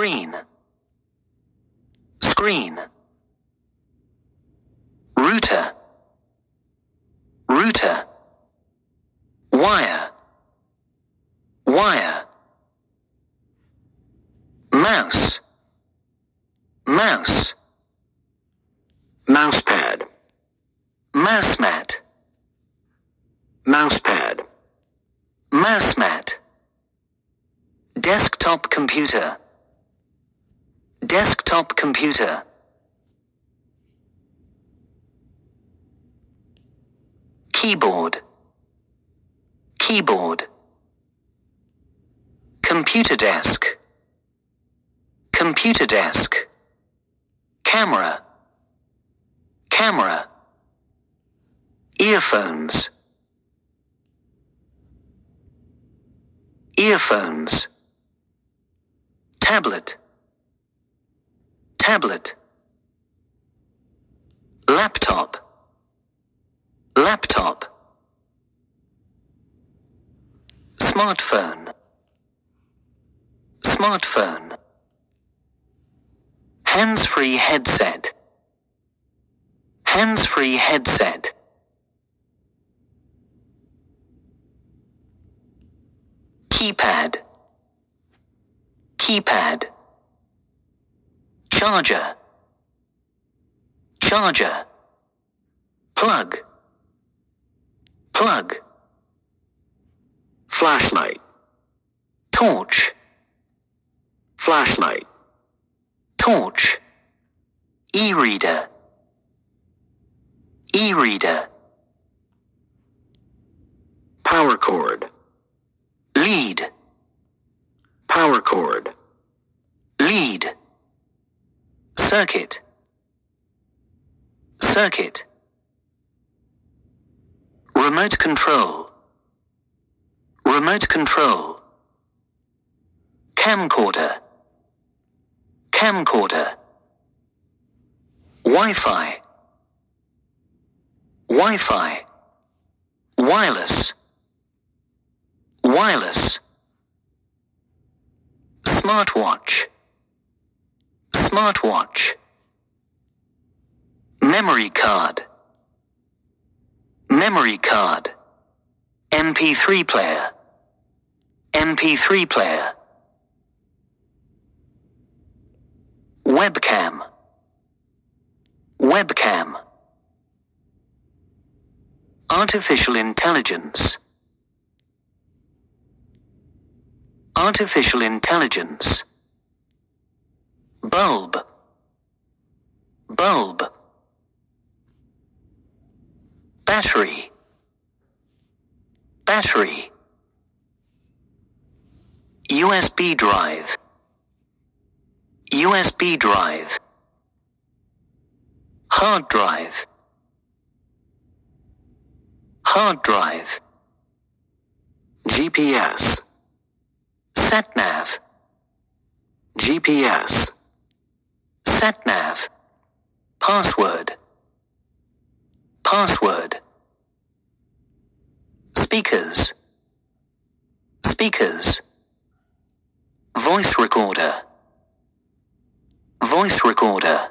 Screen. Screen. Router. Router. Wire. Wire. Mouse. Mouse. Mousepad. Mouse mat. Mousepad. Mouse mat. Desktop computer desktop computer. Keyboard. Keyboard. Computer desk. Computer desk. Camera. Camera. Earphones. Earphones. Tablet tablet laptop laptop smartphone smartphone hands-free headset hands-free headset keypad keypad charger, charger, plug, plug, flashlight, torch, flashlight, torch, e-reader, e-reader, power cord, lead, circuit circuit remote control remote control camcorder camcorder wi-fi wi-fi wireless wireless smartwatch Smartwatch. Memory card. Memory card. MP3 player. MP3 player. Webcam. Webcam. Artificial intelligence. Artificial intelligence bulb bulb battery battery USB drive USB drive hard drive hard drive GPS satnav GPS Satnav. Password. Password. Speakers. Speakers. Voice recorder. Voice recorder.